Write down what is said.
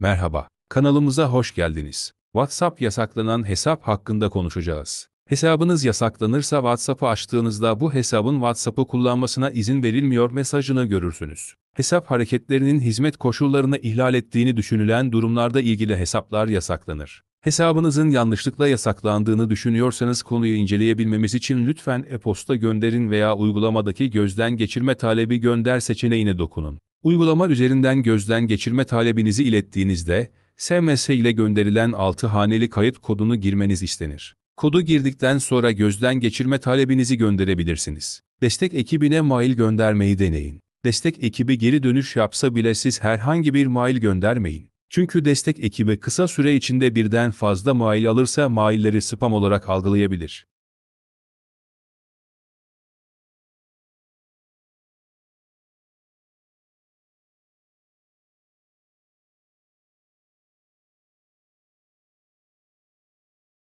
Merhaba, kanalımıza hoş geldiniz. WhatsApp yasaklanan hesap hakkında konuşacağız. Hesabınız yasaklanırsa WhatsApp'ı açtığınızda bu hesabın WhatsApp'ı kullanmasına izin verilmiyor mesajını görürsünüz. Hesap hareketlerinin hizmet koşullarını ihlal ettiğini düşünülen durumlarda ilgili hesaplar yasaklanır. Hesabınızın yanlışlıkla yasaklandığını düşünüyorsanız konuyu inceleyebilmemiz için lütfen e-posta gönderin veya uygulamadaki gözden geçirme talebi gönder seçeneğine dokunun. Uygulama üzerinden gözden geçirme talebinizi ilettiğinizde, SMS ile gönderilen 6 haneli kayıt kodunu girmeniz istenir. Kodu girdikten sonra gözden geçirme talebinizi gönderebilirsiniz. Destek ekibine mail göndermeyi deneyin. Destek ekibi geri dönüş yapsa bile siz herhangi bir mail göndermeyin. Çünkü destek ekibi kısa süre içinde birden fazla mail alırsa mailleri spam olarak algılayabilir.